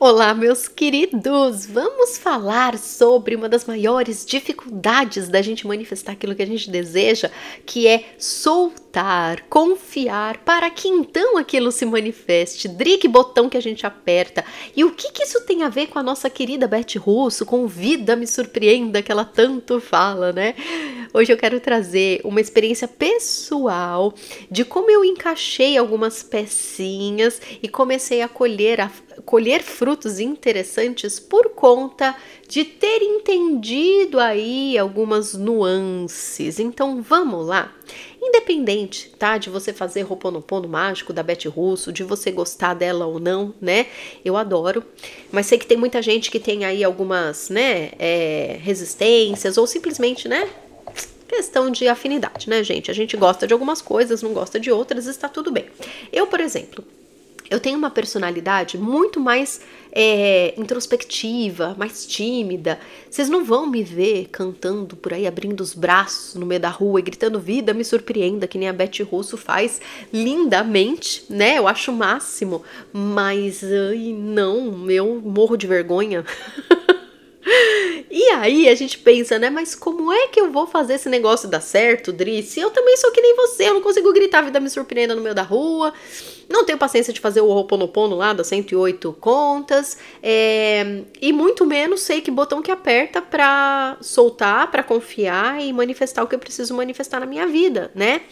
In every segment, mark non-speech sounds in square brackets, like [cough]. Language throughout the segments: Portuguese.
Olá, meus queridos! Vamos falar sobre uma das maiores dificuldades da gente manifestar aquilo que a gente deseja, que é soltar, confiar, para que então aquilo se manifeste. Drigue botão que a gente aperta. E o que, que isso tem a ver com a nossa querida Beth Russo, com Vida Me Surpreenda, que ela tanto fala, né? Hoje eu quero trazer uma experiência pessoal de como eu encaixei algumas pecinhas e comecei a colher, a colher frutos frutos interessantes por conta de ter entendido aí algumas nuances. Então vamos lá. Independente, tá? De você fazer Roponopono Mágico da Beth Russo, de você gostar dela ou não, né? Eu adoro. Mas sei que tem muita gente que tem aí algumas, né? É, resistências ou simplesmente, né? questão de afinidade, né, gente? A gente gosta de algumas coisas, não gosta de outras, está tudo bem. Eu, por exemplo, eu tenho uma personalidade muito mais é, introspectiva, mais tímida. Vocês não vão me ver cantando por aí, abrindo os braços no meio da rua e gritando vida, me surpreenda, que nem a Betty Russo faz lindamente, né? Eu acho o máximo. Mas, ai, não, eu morro de vergonha. [laughs] E aí a gente pensa, né? Mas como é que eu vou fazer esse negócio dar certo, Dri? Se eu também sou que nem você, eu não consigo gritar, vida me surpreenda no meio da rua. Não tenho paciência de fazer o Ho'oponopono lá das 108 contas. É, e muito menos sei que botão que aperta para soltar, para confiar e manifestar o que eu preciso manifestar na minha vida, né?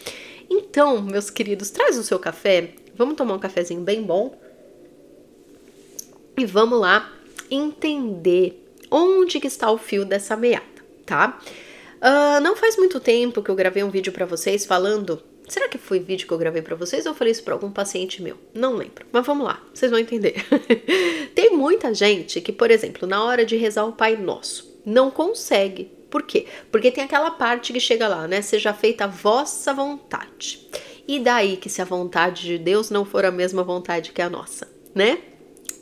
Então, meus queridos, traz o seu café. Vamos tomar um cafezinho bem bom. E vamos lá entender onde que está o fio dessa meada, tá? Uh, não faz muito tempo que eu gravei um vídeo para vocês falando Será que foi vídeo que eu gravei para vocês ou eu falei isso para algum paciente meu? Não lembro. Mas vamos lá, vocês vão entender. [laughs] Tem muita gente que, por exemplo, na hora de rezar o Pai Nosso, não consegue. Por quê? Porque tem aquela parte que chega lá, né? Seja feita a vossa vontade. E daí que se a vontade de Deus não for a mesma vontade que a nossa, né?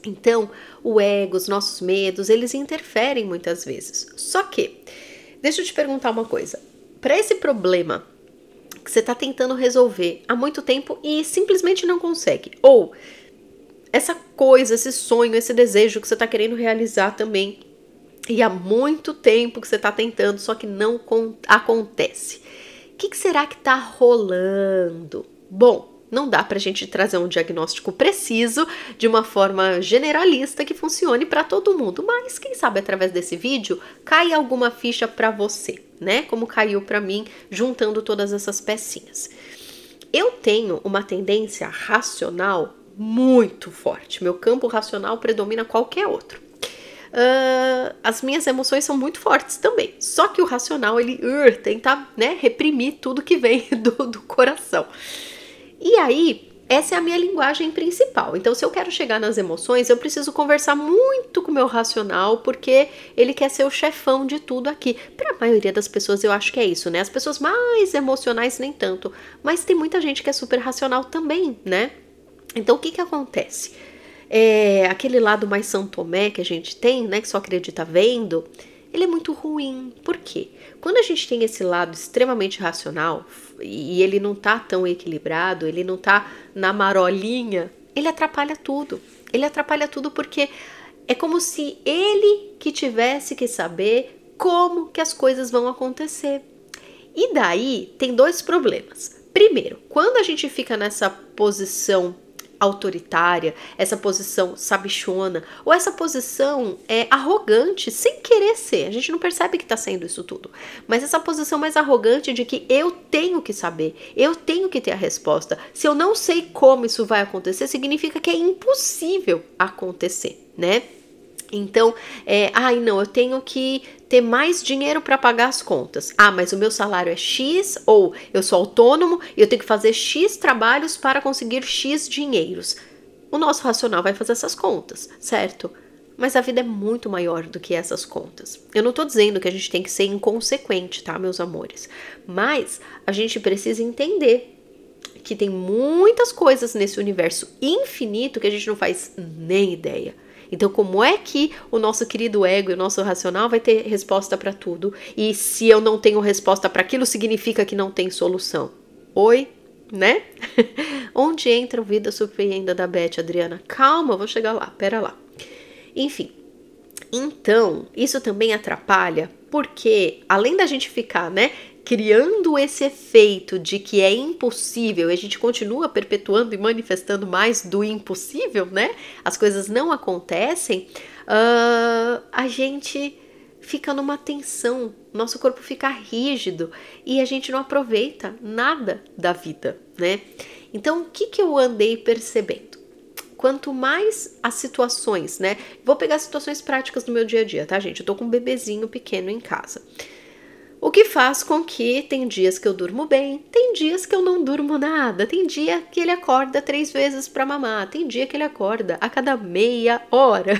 Então, o ego, os nossos medos, eles interferem muitas vezes. Só que, deixa eu te perguntar uma coisa. Para esse problema que você está tentando resolver há muito tempo e simplesmente não consegue. Ou essa coisa, esse sonho, esse desejo que você está querendo realizar também e há muito tempo que você está tentando, só que não acontece. O que, que será que está rolando? Bom, não dá para a gente trazer um diagnóstico preciso de uma forma generalista que funcione para todo mundo, mas quem sabe através desse vídeo cai alguma ficha para você, né? Como caiu para mim juntando todas essas pecinhas. Eu tenho uma tendência racional muito forte. Meu campo racional predomina qualquer outro. Uh, as minhas emoções são muito fortes também. Só que o racional ele uh, tenta né, reprimir tudo que vem [laughs] do, do coração. E aí, essa é a minha linguagem principal. Então, se eu quero chegar nas emoções, eu preciso conversar muito com o meu racional, porque ele quer ser o chefão de tudo aqui. Para a maioria das pessoas, eu acho que é isso, né? As pessoas mais emocionais, nem tanto. Mas tem muita gente que é super racional também, né? Então, o que, que acontece? É, aquele lado mais Santo Tomé que a gente tem, né? Que só acredita vendo ele é muito ruim. Por quê? Quando a gente tem esse lado extremamente racional e ele não tá tão equilibrado, ele não tá na marolinha, ele atrapalha tudo. Ele atrapalha tudo porque é como se ele que tivesse que saber como que as coisas vão acontecer. E daí tem dois problemas. Primeiro, quando a gente fica nessa posição autoritária, essa posição sabichona, ou essa posição é, arrogante sem querer ser. A gente não percebe que está sendo isso tudo. Mas essa posição mais arrogante de que eu tenho que saber, eu tenho que ter a resposta. Se eu não sei como isso vai acontecer, significa que é impossível acontecer, né? Então, é, ai não, eu tenho que ter mais dinheiro para pagar as contas. Ah, mas o meu salário é X ou eu sou autônomo e eu tenho que fazer X trabalhos para conseguir X dinheiros. O nosso racional vai fazer essas contas, certo? Mas a vida é muito maior do que essas contas. Eu não estou dizendo que a gente tem que ser inconsequente, tá, meus amores? Mas a gente precisa entender que tem muitas coisas nesse universo infinito que a gente não faz nem ideia. Então, como é que o nosso querido ego e o nosso racional vai ter resposta para tudo? E se eu não tenho resposta para aquilo, significa que não tem solução. Oi, né? [laughs] Onde entra o Vida Surpreenda da Beth, Adriana? Calma, vou chegar lá, pera lá. Enfim, então, isso também atrapalha, porque além da gente ficar, né, criando esse efeito de que é impossível e a gente continua perpetuando e manifestando mais do impossível, né? As coisas não acontecem, uh, a gente fica numa tensão, nosso corpo fica rígido e a gente não aproveita nada da vida, né? Então, o que, que eu andei percebendo? quanto mais as situações, né? Vou pegar situações práticas do meu dia a dia, tá, gente? Eu tô com um bebezinho pequeno em casa. O que faz com que tem dias que eu durmo bem, tem dias que eu não durmo nada, tem dia que ele acorda três vezes para mamar, tem dia que ele acorda a cada meia hora.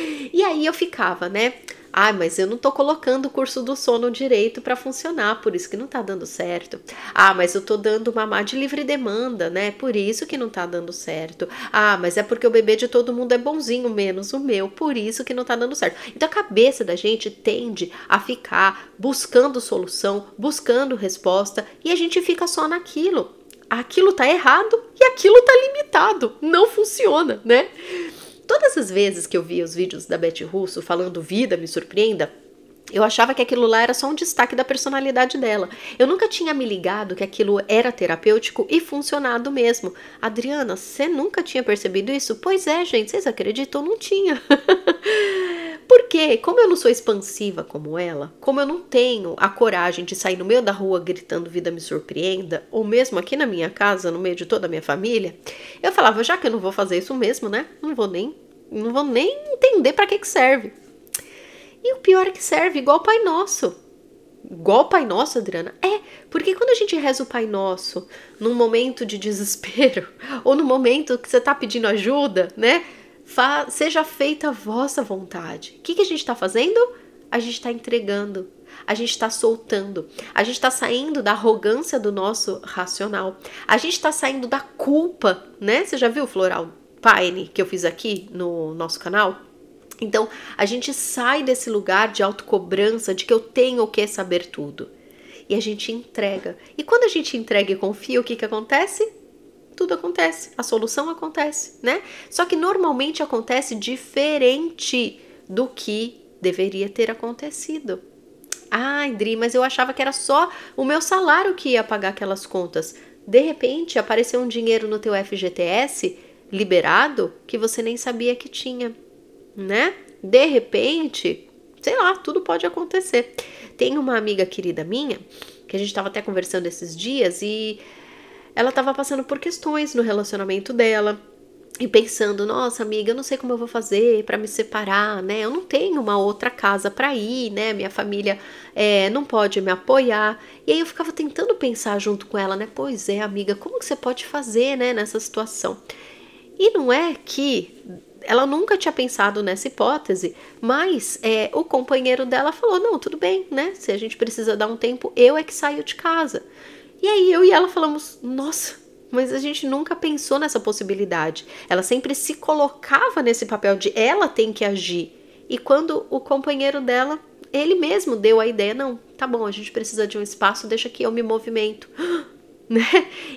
[laughs] e aí eu ficava, né? Ah, mas eu não estou colocando o curso do sono direito para funcionar, por isso que não está dando certo. Ah, mas eu estou dando mamar de livre demanda, né? Por isso que não está dando certo. Ah, mas é porque o bebê de todo mundo é bonzinho, menos o meu, por isso que não está dando certo. Então a cabeça da gente tende a ficar buscando solução, buscando resposta e a gente fica só naquilo. Aquilo está errado e aquilo está limitado, não funciona, né? todas as vezes que eu via os vídeos da Beth Russo falando vida, me surpreenda, eu achava que aquilo lá era só um destaque da personalidade dela. Eu nunca tinha me ligado que aquilo era terapêutico e funcionado mesmo. Adriana, você nunca tinha percebido isso? Pois é, gente, vocês acreditam? Não tinha. [laughs] Porque, como eu não sou expansiva como ela, como eu não tenho a coragem de sair no meio da rua gritando vida me surpreenda, ou mesmo aqui na minha casa, no meio de toda a minha família, eu falava, já que eu não vou fazer isso mesmo, né? Não vou nem, não vou nem entender para que que serve. E o pior é que serve igual o Pai Nosso. Igual o Pai Nosso, Adriana? É, porque quando a gente reza o Pai Nosso num momento de desespero, [laughs] ou no momento que você tá pedindo ajuda, né? Fa seja feita a vossa vontade. O que, que a gente está fazendo? A gente está entregando, a gente está soltando, a gente está saindo da arrogância do nosso racional, a gente está saindo da culpa, né? Você já viu o Floral Pine que eu fiz aqui no nosso canal? Então, a gente sai desse lugar de autocobrança, de que eu tenho que saber tudo. E a gente entrega. E quando a gente entrega e confia, o que, que acontece? tudo acontece, a solução acontece, né? Só que normalmente acontece diferente do que deveria ter acontecido. Ai, Dri, mas eu achava que era só o meu salário que ia pagar aquelas contas. De repente, apareceu um dinheiro no teu FGTS liberado que você nem sabia que tinha, né? De repente, sei lá, tudo pode acontecer. Tem uma amiga querida minha que a gente estava até conversando esses dias e ela estava passando por questões no relacionamento dela e pensando, nossa amiga, eu não sei como eu vou fazer para me separar, né? Eu não tenho uma outra casa para ir, né? Minha família é, não pode me apoiar. E aí eu ficava tentando pensar junto com ela, né? Pois é, amiga, como que você pode fazer, né, nessa situação? E não é que ela nunca tinha pensado nessa hipótese, mas é, o companheiro dela falou: não, tudo bem, né? Se a gente precisa dar um tempo, eu é que saio de casa. E aí eu e ela falamos: nossa, mas a gente nunca pensou nessa possibilidade. Ela sempre se colocava nesse papel de ela tem que agir. E quando o companheiro dela, ele mesmo deu a ideia: não, tá bom, a gente precisa de um espaço, deixa que eu me movimento. [gasps] né?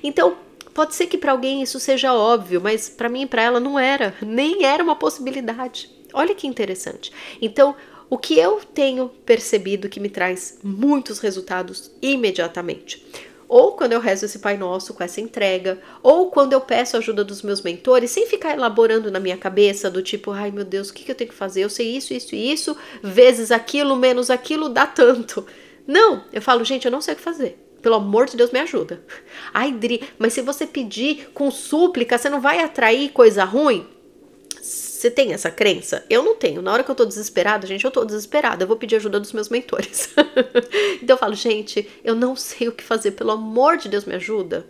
Então, pode ser que para alguém isso seja óbvio, mas para mim e para ela não era, nem era uma possibilidade. Olha que interessante. Então, o que eu tenho percebido que me traz muitos resultados imediatamente ou quando eu rezo esse Pai Nosso com essa entrega, ou quando eu peço ajuda dos meus mentores, sem ficar elaborando na minha cabeça do tipo, ai meu Deus, o que eu tenho que fazer? Eu sei isso, isso e isso, vezes aquilo, menos aquilo, dá tanto. Não, eu falo, gente, eu não sei o que fazer. Pelo amor de Deus, me ajuda. Ai, Dri, mas se você pedir com súplica, você não vai atrair coisa ruim? Você tem essa crença? Eu não tenho. Na hora que eu tô desesperada, gente, eu tô desesperada. Eu vou pedir ajuda dos meus mentores. [laughs] então eu falo, gente, eu não sei o que fazer. Pelo amor de Deus, me ajuda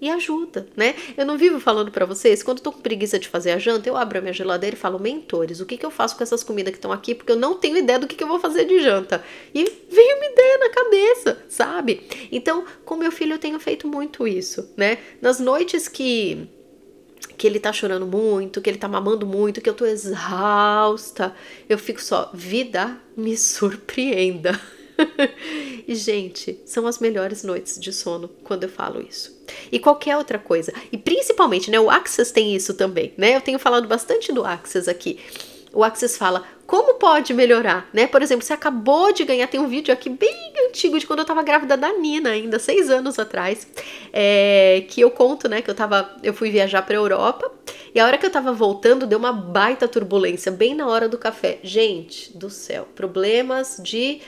e ajuda, né? Eu não vivo falando para vocês, quando eu tô com preguiça de fazer a janta, eu abro a minha geladeira e falo, mentores, o que, que eu faço com essas comidas que estão aqui? Porque eu não tenho ideia do que, que eu vou fazer de janta. E vem uma ideia na cabeça, sabe? Então, com meu filho eu tenho feito muito isso, né? Nas noites que que ele tá chorando muito, que ele tá mamando muito, que eu tô exausta. Eu fico só, vida me [laughs] surpreenda. e, gente, são as melhores noites de sono quando eu falo isso. E qualquer outra coisa. E principalmente, né? O Axis tem isso também, né? Eu tenho falado bastante do Axis aqui o Axis fala como pode melhorar, né? Por exemplo, você acabou de ganhar, tem um vídeo aqui bem antigo de quando eu tava grávida da Nina ainda, seis anos atrás, é, que eu conto, né, que eu tava, eu fui viajar pra Europa e a hora que eu tava voltando deu uma baita turbulência, bem na hora do café. Gente do céu, problemas de,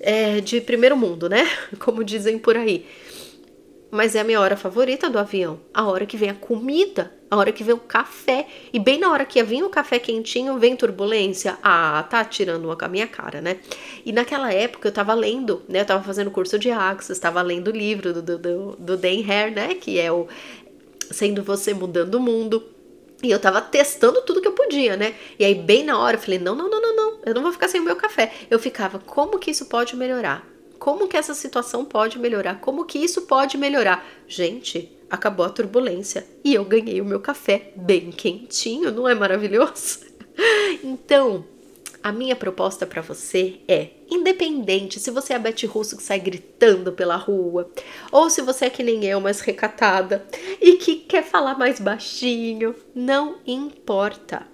é, de primeiro mundo, né? [laughs] Como dizem por aí mas é a minha hora favorita do avião. A hora que vem a comida, a hora que vem o café. E bem na hora que vem o café quentinho, vem turbulência. Ah, tá tirando uma com a minha cara, né? E naquela época eu tava lendo, né? Eu tava fazendo curso de Axis, tava lendo o livro do, do, do Dan Hare, né? Que é o Sendo Você Mudando o Mundo. E eu tava testando tudo que eu podia, né? E aí, bem na hora, eu falei: não, não, não, não, não, eu não vou ficar sem o meu café. Eu ficava, como que isso pode melhorar? Como que essa situação pode melhorar? Como que isso pode melhorar? Gente, acabou a turbulência e eu ganhei o meu café bem quentinho, não é maravilhoso? [laughs] Então, a minha proposta para você é, independente se você é a Betty Russo que sai gritando pela rua, ou se você é que nem eu, mas recatada e que quer falar mais baixinho, não importa.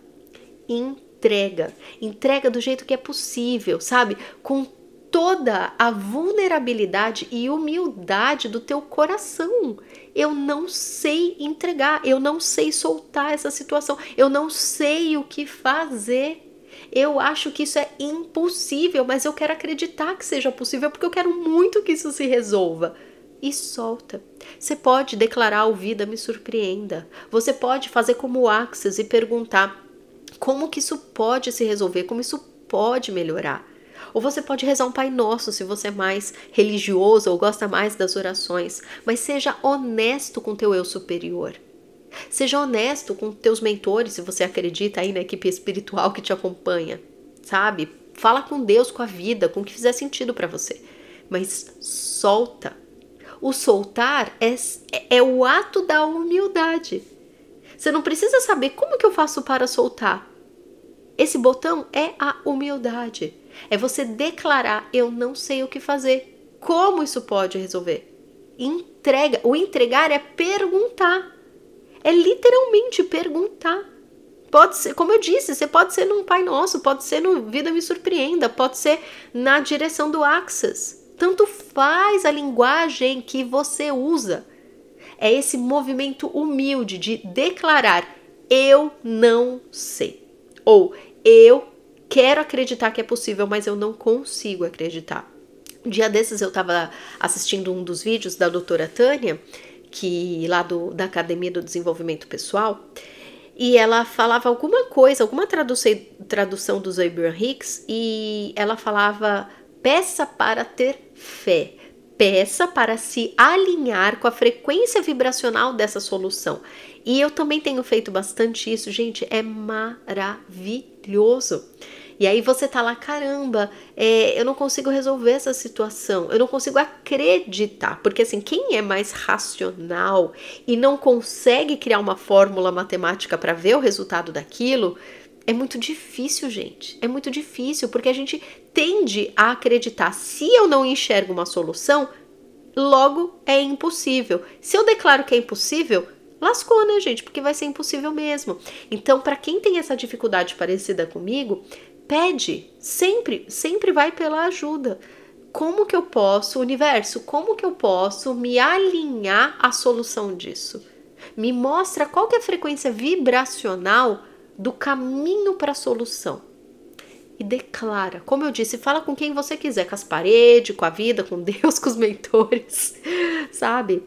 Entrega, entrega do jeito que é possível, sabe? Com toda a vulnerabilidade e humildade do teu coração. Eu não sei entregar, eu não sei soltar essa situação, eu não sei o que fazer. Eu acho que isso é impossível, mas eu quero acreditar que seja possível porque eu quero muito que isso se resolva e solta. Você pode declarar ao vida me surpreenda. Você pode fazer como o Axis e perguntar como que isso pode se resolver, como isso pode melhorar. Ou você pode rezar um Pai Nosso se você é mais religioso ou gosta mais das orações, mas seja honesto com teu eu superior. Seja honesto com teus mentores, se você acredita aí na equipe espiritual que te acompanha, sabe? Fala com Deus, com a vida, com o que fizer sentido para você. Mas solta. O soltar é, é o ato da humildade. Você não precisa saber como que eu faço para soltar. Esse botão é a humildade. É você declarar: eu não sei o que fazer. Como isso pode resolver? Entrega. O entregar é perguntar. É literalmente perguntar. Pode ser, como eu disse, você pode ser num Pai Nosso, pode ser no Vida Me Surpreenda, pode ser na direção do Axis. Tanto faz a linguagem que você usa. É esse movimento humilde de declarar: eu não sei. Ou eu quero acreditar que é possível, mas eu não consigo acreditar. Um dia desses eu estava assistindo um dos vídeos da doutora Tânia, que lá do, da Academia do Desenvolvimento Pessoal, e ela falava alguma coisa, alguma tradução dos Abraham Hicks, e ela falava peça para ter fé, peça para se alinhar com a frequência vibracional dessa solução. E eu também tenho feito bastante isso, gente, é maravilhoso. E aí você tá lá, caramba, é, eu não consigo resolver essa situação, eu não consigo acreditar. Porque assim, quem é mais racional e não consegue criar uma fórmula matemática para ver o resultado daquilo, é muito difícil, gente. É muito difícil porque a gente tende a acreditar. Se eu não enxergo uma solução, logo é impossível. Se eu declaro que é impossível, lascou, né, gente? Porque vai ser impossível mesmo. Então, para quem tem essa dificuldade parecida comigo, Pede, sempre, sempre vai pela ajuda. Como que eu posso, universo, como que eu posso me alinhar à solução disso? Me mostra qual que é a frequência vibracional do caminho para a solução. E declara, como eu disse, fala com quem você quiser, com as paredes, com a vida, com Deus, [laughs] com os mentores, sabe?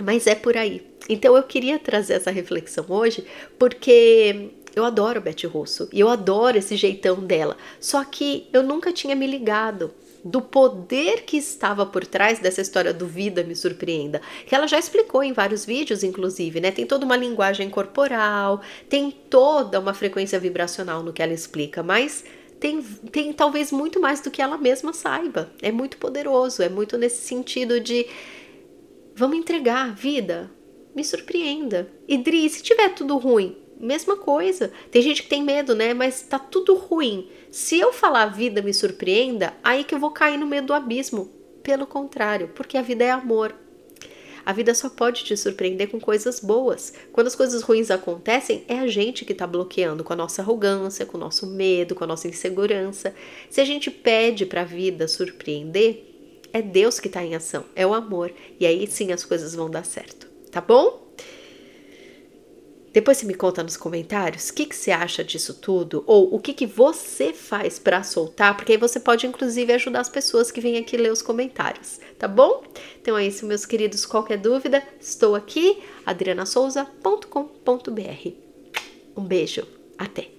Mas é por aí. Então eu queria trazer essa reflexão hoje, porque eu adoro Betty Russo e eu adoro esse jeitão dela. Só que eu nunca tinha me ligado do poder que estava por trás dessa história do vida me surpreenda, que ela já explicou em vários vídeos, inclusive, né? Tem toda uma linguagem corporal, tem toda uma frequência vibracional no que ela explica, mas tem, tem talvez muito mais do que ela mesma saiba. É muito poderoso, é muito nesse sentido de vamos entregar vida, me surpreenda. Idri, se tiver tudo ruim, mesma coisa. Tem gente que tem medo, né? Mas tá tudo ruim. Se eu falar a vida me surpreenda, aí que eu vou cair no meio do abismo. Pelo contrário, porque a vida é amor. A vida só pode te surpreender com coisas boas. Quando as coisas ruins acontecem, é a gente que está bloqueando com a nossa arrogância, com o nosso medo, com a nossa insegurança. Se a gente pede para a vida surpreender, é Deus que está em ação, é o amor. E aí sim as coisas vão dar certo, tá bom? Depois você me conta nos comentários o que, que você acha disso tudo ou o que, que você faz para soltar, porque aí você pode inclusive ajudar as pessoas que vêm aqui ler os comentários, tá bom? Então é isso, meus queridos. Qualquer dúvida, estou aqui, adrianasouza.com.br. Um beijo, até!